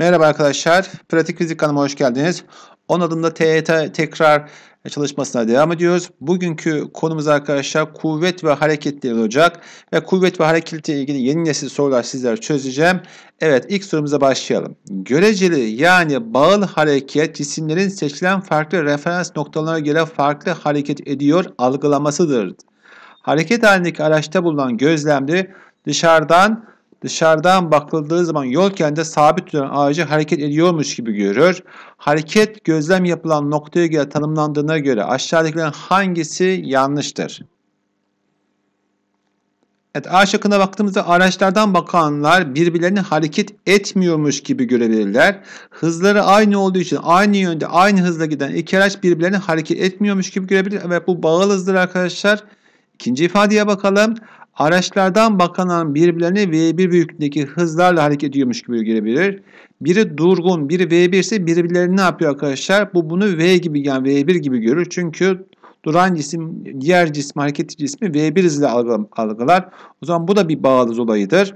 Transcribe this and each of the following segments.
Merhaba arkadaşlar. Pratik Fizik kanalıma hoş geldiniz. 10 adımda TET tekrar çalışmasına devam ediyoruz. Bugünkü konumuz arkadaşlar kuvvet ve hareketleri olacak. Ve kuvvet ve hareketle ilgili yeni nesil sorular sizler çözeceğim. Evet ilk sorumuza başlayalım. Göreceli yani bağlı hareket cisimlerin seçilen farklı referans noktalarına göre farklı hareket ediyor algılamasıdır. Hareket halindeki araçta bulunan gözlemleri dışarıdan dışarıdan bakıldığı zaman yol kendinde sabit duran ağacı hareket ediyormuş gibi görür. Hareket gözlem yapılan noktaya göre tanımlandığına göre aşağıdakilerin hangisi yanlıştır? Evet, A şıkkına baktığımızda araçlardan bakanlar birbirlerini hareket etmiyormuş gibi görebilirler. Hızları aynı olduğu için aynı yönde aynı hızla giden iki araç birbirlerini hareket etmiyormuş gibi görebilir. Evet bu bağıl hızdır arkadaşlar. İkinci ifadeye bakalım. Araçlardan bakanan birbirlerine V1 büyüklüğündeki hızlarla hareket ediyormuş gibi görebilir. Biri durgun, biri V1 ise birbirlerini ne yapıyor arkadaşlar? Bu bunu V gibi yani V1 gibi görür. Çünkü duran cisim diğer cismi hareket cismi V1 hızıyla algılar. O zaman bu da bir bağlı olayıdır.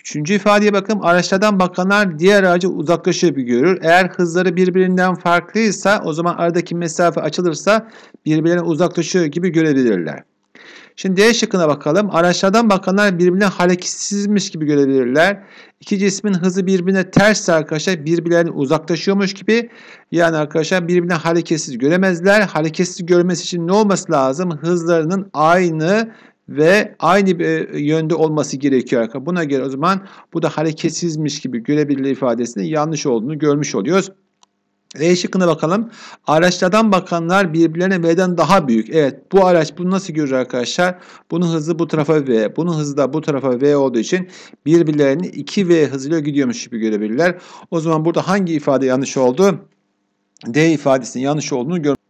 Üçüncü ifadeye bakın. Araçlardan bakanlar diğer aracı uzaklaşıyor bir görür. Eğer hızları birbirinden farklıysa o zaman aradaki mesafe açılırsa birbirlerine uzaklaşıyor gibi görebilirler. Şimdi D şıkkına bakalım. Araçlardan bakanlar birbirine hareketsizmiş gibi görebilirler. İki cismin hızı birbirine ters arkadaşlar birbirlerine uzaklaşıyormuş gibi. Yani arkadaşlar birbirine hareketsiz göremezler. Hareketsiz görmesi için ne olması lazım? Hızlarının aynı ve aynı bir e, yönde olması gerekiyor. Buna göre o zaman bu da hareketsizmiş gibi görebilir ifadesinin yanlış olduğunu görmüş oluyoruz. E şıkkına bakalım. Araçlardan bakanlar birbirlerine V'den daha büyük. Evet bu araç bunu nasıl görür arkadaşlar? Bunun hızı bu tarafa V. Bunun hızı da bu tarafa V olduğu için birbirlerini 2V hızıyla gidiyormuş gibi görebilirler. O zaman burada hangi ifade yanlış oldu? D ifadesinin yanlış olduğunu görmek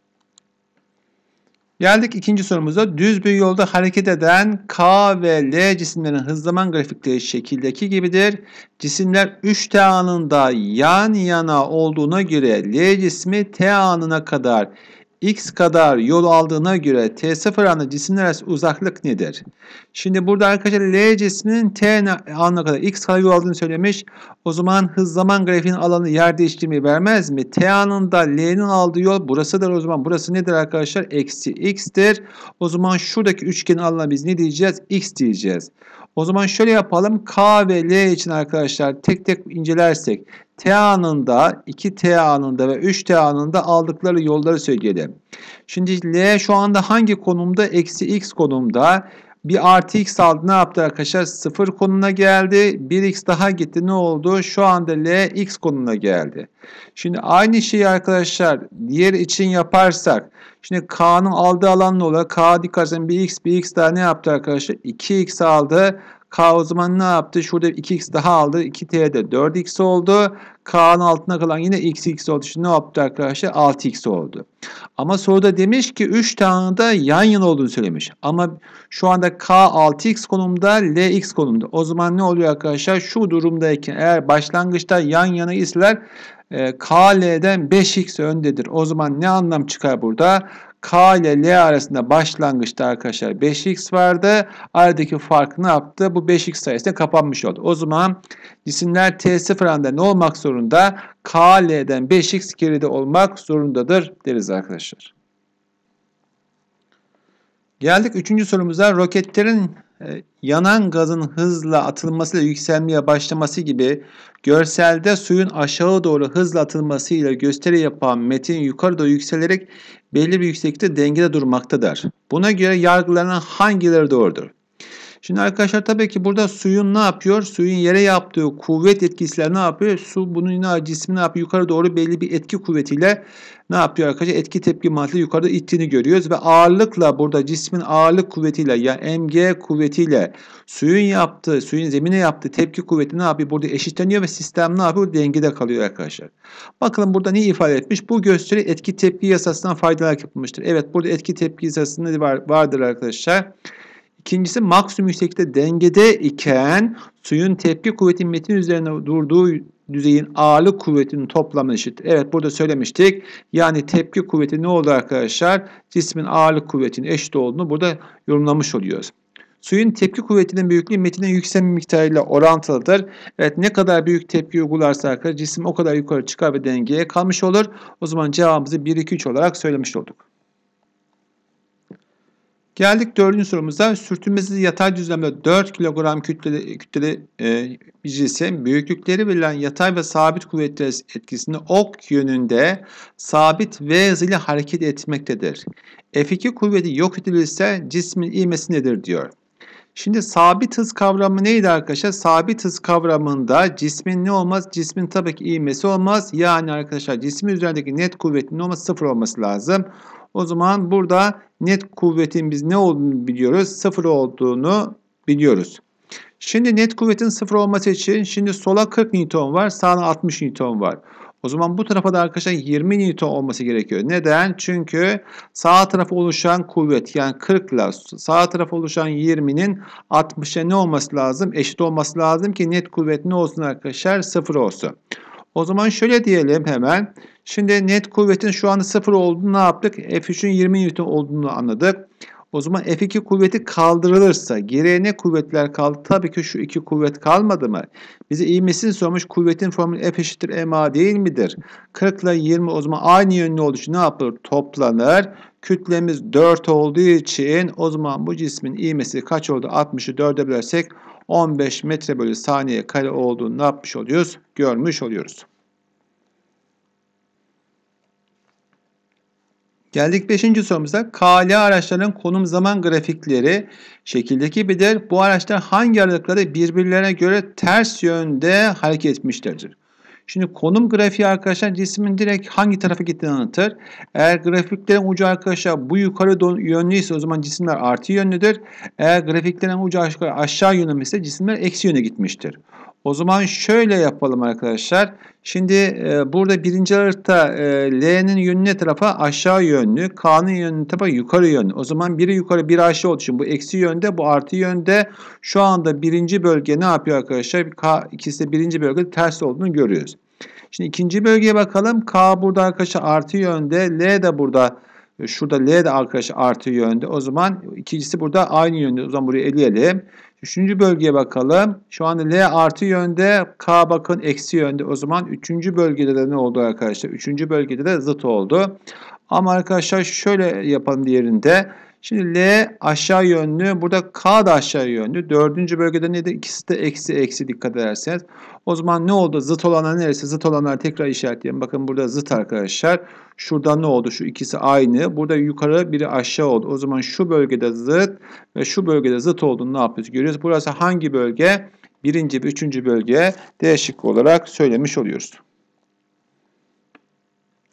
Geldik ikinci sorumuza. Düz bir yolda hareket eden K ve L cisimlerin hız zaman grafikleri şekildeki gibidir. Cisimler 3 T anında yan yana olduğuna göre L cismi T anına kadar x kadar yol aldığına göre t0 anlı cisimler arası uzaklık nedir? Şimdi burada arkadaşlar L cisminin t anına kadar x kadar yol aldığını söylemiş. O zaman hız zaman grafiğinin alanı yer değiştirmeyi vermez mi? T anında L'nin aldığı yol burasıdır. O zaman burası nedir arkadaşlar? Eksi x'tir. O zaman şuradaki üçgenin alanına biz ne diyeceğiz? x diyeceğiz. O zaman şöyle yapalım. K ve L için arkadaşlar tek tek incelersek T anında, 2 T anında ve 3 T anında aldıkları yolları söyleyelim. Şimdi L şu anda hangi konumda? Eksi X konumda. Bir artı x aldı ne yaptı arkadaşlar? 0 konuna geldi. 1x daha gitti ne oldu? Şu anda L x konuna geldi. Şimdi aynı şeyi arkadaşlar diğer için yaparsak. Şimdi K'nın aldığı alanla olarak K dikkat edin bir x bir x daha ne yaptı arkadaşlar? 2x aldı. K o zaman ne yaptı? Şurada 2x daha aldı. 2t de 4x oldu. K'nın altına kalan yine x x oldu. Şimdi ne yaptı arkadaşlar? 6x oldu. Ama soruda demiş ki 3 tane de yan yana olduğunu söylemiş. Ama şu anda K 6x konumda, L x konumda. O zaman ne oluyor arkadaşlar? Şu durumdayken eğer başlangıçta yan yana iseler e, L'den 5x öndedir. O zaman ne anlam çıkar burada? K ile L arasında başlangıçta arkadaşlar 5x vardı. Aradaki fark ne yaptı? Bu 5x sayesinde kapanmış oldu. O zaman cisimler T0 anda ne olmak zorunda? K, L'den 5x geride olmak zorundadır deriz arkadaşlar. Geldik 3. sorumuza. Roketlerin ee, yanan gazın hızla atılmasıyla yükselmeye başlaması gibi görselde suyun aşağı doğru hızla atılmasıyla gösteri yapan metin yukarı doğru yükselerek belli bir yükseklikte dengede durmaktadır. Buna göre yargılanan hangileri doğrudur? Şimdi arkadaşlar tabii ki burada suyun ne yapıyor? Suyun yere yaptığı kuvvet etkisiyle ne yapıyor? Su bunun yine cismi ne yapıyor? Yukarı doğru belli bir etki kuvvetiyle ne yapıyor arkadaşlar? Etki tepki mantığı yukarıda ittiğini görüyoruz ve ağırlıkla burada cismin ağırlık kuvvetiyle yani mg kuvvetiyle suyun yaptığı, suyun zemine yaptığı tepki kuvveti ne yapıyor? Burada eşitleniyor ve sistem ne yapıyor? Dengede kalıyor arkadaşlar. Bakalım burada ne ifade etmiş? Bu gösteri etki tepki yasasından faydalarak yapılmıştır. Evet burada etki tepki yasasında vardır arkadaşlar. İkincisi maksimum yüksekte dengede iken suyun tepki kuvveti metin üzerine durduğu düzeyin ağırlık kuvvetinin toplamı eşit. Evet burada söylemiştik. Yani tepki kuvveti ne oldu arkadaşlar? Cismin ağırlık kuvvetinin eşit olduğunu burada yorumlamış oluyoruz. Suyun tepki kuvvetinin büyüklüğü metinin yükselme miktarıyla orantılıdır. Evet ne kadar büyük tepki uygularsa arkadaşlar cisim o kadar yukarı çıkar ve dengeye kalmış olur. O zaman cevabımızı 1-2-3 olarak söylemiş olduk. Geldik dördüncü sorumuza. Sürtünmesiz yatay düzlemde 4 kilogram kütleli, kütleli e, cisim büyüklükleri verilen yatay ve sabit kuvvetler etkisinde ok yönünde sabit V hızıyla hareket etmektedir. F2 kuvveti yok edilirse cismin ivmesi nedir diyor. Şimdi sabit hız kavramı neydi arkadaşlar? Sabit hız kavramında cismin ne olmaz? Cismin tabii ki iğmesi olmaz. Yani arkadaşlar cismin üzerindeki net kuvvetin ne olması? Sıfır olması lazım. O zaman burada net kuvvetin biz ne olduğunu biliyoruz. Sıfır olduğunu biliyoruz. Şimdi net kuvvetin sıfır olması için şimdi sola 40 Newton var, sağa 60 Newton var. O zaman bu tarafa da arkadaşlar 20 Newton olması gerekiyor. Neden? Çünkü sağ tarafa oluşan kuvvet yani 40 ile sağ tarafa oluşan 20'nin 60'a ne olması lazım? Eşit olması lazım ki net kuvvet ne olsun arkadaşlar? 0 olsun. O zaman şöyle diyelim hemen. Şimdi net kuvvetin şu anda 0 olduğunu ne yaptık? F3'ün 20 Newton olduğunu anladık. O zaman F2 kuvveti kaldırılırsa geriye ne kuvvetler kaldı? Tabii ki şu iki kuvvet kalmadı mı? Bize ivmesini sormuş kuvvetin formülü F eşittir MA değil midir? 40 ile 20 o zaman aynı yönlü olduğu için ne yapılır? Toplanır. Kütlemiz 4 olduğu için o zaman bu cismin ivmesi kaç oldu? 60'ı 4'e bölersek 15 metre bölü saniye kare olduğunu ne yapmış oluyoruz? Görmüş oluyoruz. Geldik 5. sorumuza. KL araçların konum zaman grafikleri şekildeki gibidir. Bu araçlar hangi aralıkları birbirlerine göre ters yönde hareket etmişlerdir? Şimdi konum grafiği arkadaşlar cismin direkt hangi tarafa gittiğini anlatır. Eğer grafiklerin ucu arkadaşlar bu yukarı yönlüyse o zaman cisimler artı yönlüdür. Eğer grafiklerin ucu aşağı yönlüyse cisimler eksi yöne gitmiştir. O zaman şöyle yapalım arkadaşlar. Şimdi e, burada birinci aralıkta e, L'nin yönü ne tarafa? Aşağı yönlü. K'nın yönü ne tarafa? Yukarı yönlü. O zaman biri yukarı biri aşağı olduğu için bu eksi yönde bu artı yönde. Şu anda birinci bölge ne yapıyor arkadaşlar? K ikisi de birinci bölge ters olduğunu görüyoruz. Şimdi ikinci bölgeye bakalım. K burada arkadaşlar artı yönde. L de burada e, Şurada L de arkadaşlar artı yönde. O zaman ikincisi burada aynı yönde. O zaman burayı eleyelim. Üçüncü bölgeye bakalım. Şu anda L artı yönde, K bakın eksi yönde. O zaman üçüncü bölgede de ne oldu arkadaşlar? Üçüncü bölgede de zıt oldu. Ama arkadaşlar şöyle yapalım diğerinde. Şimdi L aşağı yönlü. Burada K da aşağı yönlü. Dördüncü bölgede neydi? İkisi de eksi eksi dikkat ederseniz. O zaman ne oldu? Zıt olanlar neresi? Zıt olanlar tekrar işaretleyelim. Bakın burada zıt arkadaşlar. Şurada ne oldu? Şu ikisi aynı. Burada yukarı biri aşağı oldu. O zaman şu bölgede zıt ve şu bölgede zıt olduğunu ne yapıyoruz? Görüyoruz. Burası hangi bölge? Birinci ve üçüncü bölge değişik olarak söylemiş oluyoruz.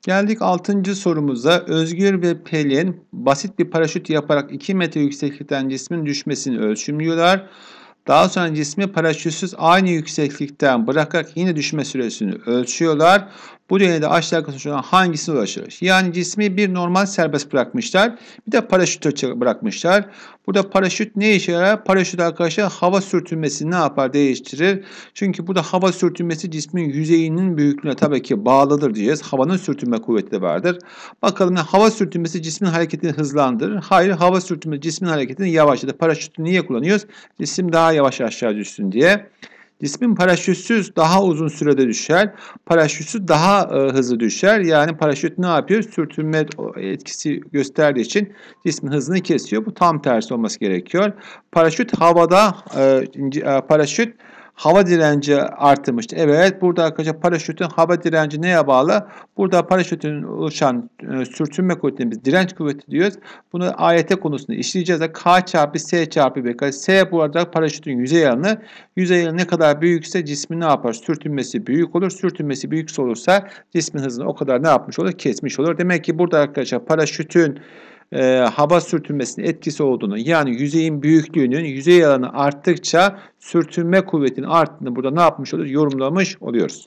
Geldik 6. sorumuza. Özgür ve Pelin basit bir paraşüt yaparak 2 metre yükseklikten cismin düşmesini ölçümlüyorlar. Daha sonra cismi paraşütsüz aynı yükseklikten bırakarak yine düşme süresini ölçüyorlar. Bu düğmede aşağıya sonuçlanan hangisine ulaşılır? Yani cismi bir normal serbest bırakmışlar. Bir de paraşütü bırakmışlar. Burada paraşüt ne işe yarar? Paraşüt arkadaşlar hava sürtünmesini ne yapar? Değiştirir. Çünkü burada hava sürtünmesi cismin yüzeyinin büyüklüğüne tabii ki bağlıdır diyeceğiz. Havanın sürtünme kuvveti de vardır. Bakalım hava sürtünmesi cismin hareketini hızlandırır. Hayır hava sürtünmesi cismin hareketini yavaşlatır. Paraşütü niye kullanıyoruz? Cisim daha yavaş aşağı düşsün diye. Cismin paraşütsüz daha uzun sürede düşer. Paraşütsüz daha e, hızlı düşer. Yani paraşüt ne yapıyor? Sürtünme etkisi gösterdiği için cismin hızını kesiyor. Bu tam tersi olması gerekiyor. Paraşüt havada e, e paraşüt Hava direnci artmıştı. Evet burada arkadaşlar paraşütün hava direnci neye bağlı? Burada paraşütün oluşan e, sürtünme kuvvetini direnç kuvveti diyoruz. Bunu AYT konusunda işleyeceğiz. K çarpı S çarpı B. S bu arada paraşütün yüzey alanı. Yüzey alanı ne kadar büyükse cismin ne yapar? Sürtünmesi büyük olur. Sürtünmesi büyükse olursa cismin hızını o kadar ne yapmış olur? Kesmiş olur. Demek ki burada arkadaşlar paraşütün e, hava sürtünmesinin etkisi olduğunu yani yüzeyin büyüklüğünün yüzey alanı arttıkça sürtünme kuvvetinin arttığını burada ne yapmış oluyoruz? Yorumlamış oluyoruz.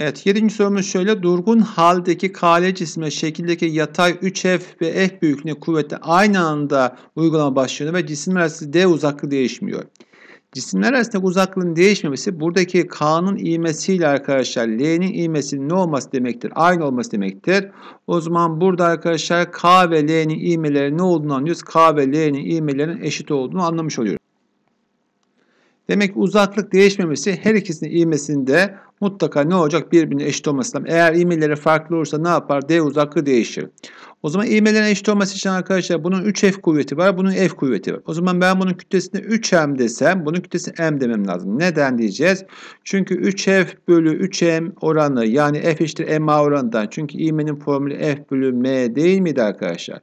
Evet, yedinci sorumuz şöyle. Durgun haldeki kale cisme şekildeki yatay 3F ve F büyüklüğüne kuvveti aynı anda uygulama başlıyor ve cisim arası D uzaklığı değişmiyor. Cisimler arasındaki uzaklığın değişmemesi buradaki K'nın ivmesiyle arkadaşlar L'nin ivmesinin ne olması demektir? Aynı olması demektir. O zaman burada arkadaşlar K ve L'nin ivmeleri ne olduğunu anlıyoruz. K ve L'nin ivmelerinin eşit olduğunu anlamış oluyoruz. Demek ki uzaklık değişmemesi her ikisinin ivmesinde mutlaka ne olacak? Birbirine eşit olması lazım. Eğer ivmeleri farklı olursa ne yapar? D uzaklığı değişir. O zaman ivmelerin eşit olması için arkadaşlar bunun 3F kuvveti var, bunun F kuvveti var. O zaman ben bunun kütlesini 3M desem, bunun kütlesini M demem lazım. Neden diyeceğiz? Çünkü 3F bölü 3M oranı yani F eşittir MA oranından. Çünkü ivmenin formülü F bölü M değil miydi arkadaşlar?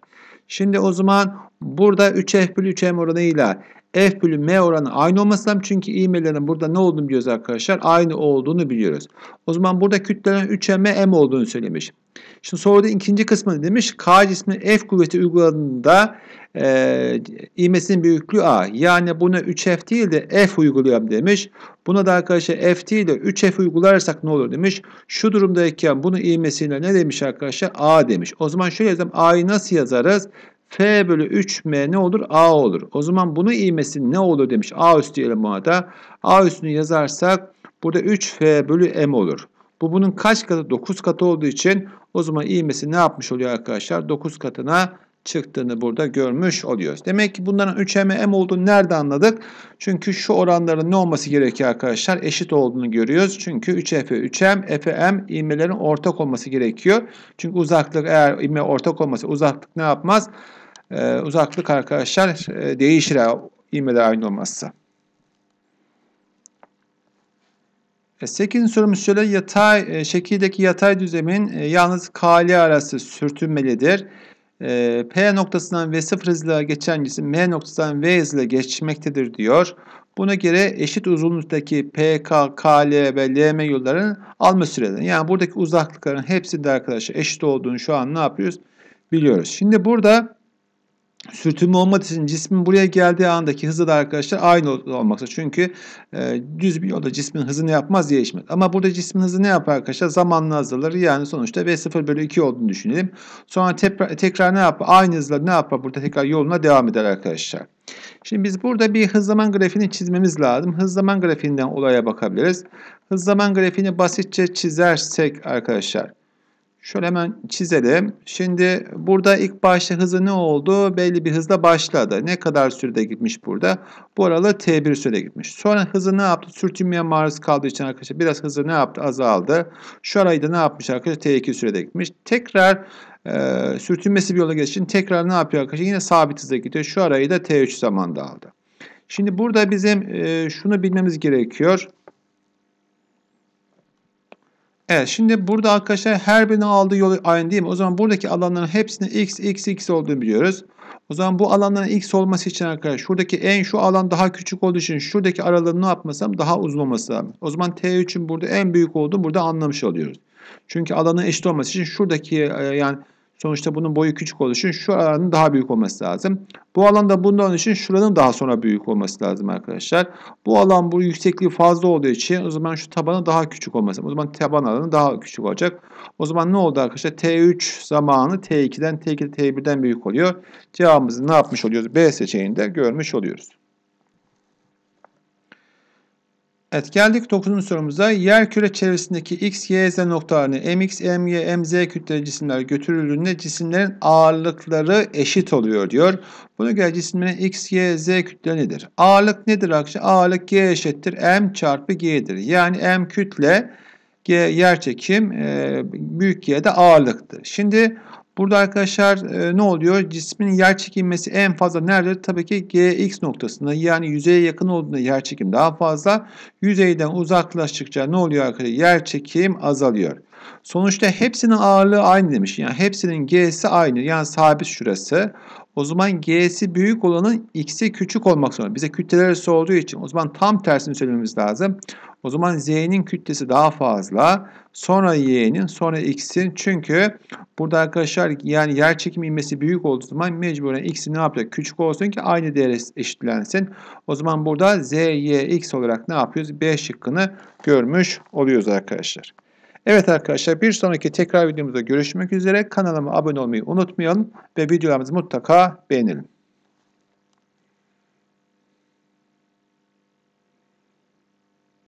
Şimdi o zaman burada 3F bölü 3M oranıyla F bölü M oranı aynı olması lazım. Çünkü ivmelerin burada ne olduğunu biliyoruz arkadaşlar. Aynı olduğunu biliyoruz. O zaman burada kütlelerin 3M M olduğunu söylemiş. Şimdi soruda ikinci kısmı demiş. K cismi F kuvveti uyguladığında e, ivmesinin büyüklüğü A. Yani buna 3F değil de F uyguluyorum demiş. Buna da arkadaşlar F değil de 3F uygularsak ne olur demiş. Şu durumdayken bunu ivmesiyle ne demiş arkadaşlar? A demiş. O zaman şöyle yazalım. A'yı nasıl yazarız? F bölü 3M ne olur? A olur. O zaman bunu ivmesi ne olur demiş. A üstü diyelim bu da. A üstünü yazarsak burada 3F bölü M olur. Bu bunun kaç katı? 9 katı olduğu için o zaman iğmesi ne yapmış oluyor arkadaşlar? 9 katına çıktığını burada görmüş oluyoruz. Demek ki bunların 3M M olduğunu nerede anladık? Çünkü şu oranların ne olması gerekiyor arkadaşlar? Eşit olduğunu görüyoruz. Çünkü 3F 3M FM ivmelerin ortak olması gerekiyor. Çünkü uzaklık eğer ivme ortak olması uzaklık ne yapmaz? Ee, uzaklık arkadaşlar e, değişir ivmeler aynı olmazsa. 8. E, sorumuz şöyle yatay e, şekildeki yatay düzemin e, yalnız kali arası sürtünmelidir. P noktasından V0 hızla geçen cisim M noktasından V hızla geçmektedir diyor. Buna göre eşit uzunluktaki PK, KL ve LM yolların alma süreleri. Yani buradaki uzaklıkların hepsinde arkadaşlar eşit olduğunu şu an ne yapıyoruz? Biliyoruz. Şimdi burada sürtünme olmadığı için cismin buraya geldiği andaki hızı da arkadaşlar aynı olmakta. Çünkü e, düz bir yolda cismin hızı ne yapmaz değişmez. Ama burada cismin hızı ne yapar arkadaşlar? Zamanla azalır. Yani sonuçta V0 bölü 2 olduğunu düşünelim. Sonra tekrar, ne yapar? Aynı hızla ne yapar? Burada tekrar yoluna devam eder arkadaşlar. Şimdi biz burada bir hız zaman grafiğini çizmemiz lazım. Hız zaman grafiğinden olaya bakabiliriz. Hız zaman grafiğini basitçe çizersek arkadaşlar Şöyle hemen çizelim. Şimdi burada ilk başta hızı ne oldu? Belli bir hızla başladı. Ne kadar sürede gitmiş burada? Bu aralı T1 sürede gitmiş. Sonra hızı ne yaptı? Sürtünmeye maruz kaldığı için arkadaşlar biraz hızı ne yaptı? Azaldı. Şu arayı da ne yapmış arkadaşlar? T2 sürede gitmiş. Tekrar e, sürtünmesi bir yola geçiş tekrar ne yapıyor arkadaşlar? Yine sabit hızla gidiyor. Şu arayı da T3 zamanda aldı. Şimdi burada bizim e, şunu bilmemiz gerekiyor. Evet şimdi burada arkadaşlar her birinin aldığı yol aynı değil mi? O zaman buradaki alanların hepsinin x, x, x olduğunu biliyoruz. O zaman bu alanların x olması için arkadaşlar şuradaki en şu alan daha küçük olduğu için şuradaki aralığın ne yapmasam daha uzun olması lazım. O zaman T3'ün burada en büyük olduğunu burada anlamış oluyoruz. Çünkü alanın eşit olması için şuradaki e, yani Sonuçta bunun boyu küçük olduğu için şu alanın daha büyük olması lazım. Bu alanda bundan için şuranın daha sonra büyük olması lazım arkadaşlar. Bu alan bu yüksekliği fazla olduğu için o zaman şu tabanı daha küçük olması O zaman taban alanı daha küçük olacak. O zaman ne oldu arkadaşlar? T3 zamanı T2'den T2'de T1'den büyük oluyor. Cevabımızı ne yapmış oluyoruz? B seçeneğinde görmüş oluyoruz. Evet geldik 9. sorumuza. Yer küre çevresindeki x, y, z noktalarını mx, my, mz kütleli cisimler götürüldüğünde cisimlerin ağırlıkları eşit oluyor diyor. Buna göre cisimlerin x, y, z kütle nedir? Ağırlık nedir arkadaşlar? Ağırlık g eşittir m çarpı g'dir. Yani m kütle, g yer çekim, e, büyük g'de de ağırlıktır. Şimdi Burada arkadaşlar e, ne oluyor? Cismin yer çekilmesi en fazla nerede? Tabii ki GX noktasında. Yani yüzeye yakın olduğunda yer çekim daha fazla. Yüzeyden uzaklaştıkça ne oluyor arkadaşlar? Yer çekim azalıyor. Sonuçta hepsinin ağırlığı aynı demiş. Yani hepsinin G'si aynı. Yani sabit şurası. O zaman G'si büyük olanın X'i küçük olmak zorunda. Bize kütleleri olduğu için o zaman tam tersini söylememiz lazım. O zaman Z'nin kütlesi daha fazla. Sonra Y'nin, sonra X'in. Çünkü burada arkadaşlar yani yer çekimi ivmesi büyük olduğu zaman mecburen X'i ne yapacak? Küçük olsun ki aynı değere eşitlensin. O zaman burada Z, Y, X olarak ne yapıyoruz? B şıkkını görmüş oluyoruz arkadaşlar. Evet arkadaşlar bir sonraki tekrar videomuzda görüşmek üzere. Kanalıma abone olmayı unutmayalım ve videolarımızı mutlaka beğenelim.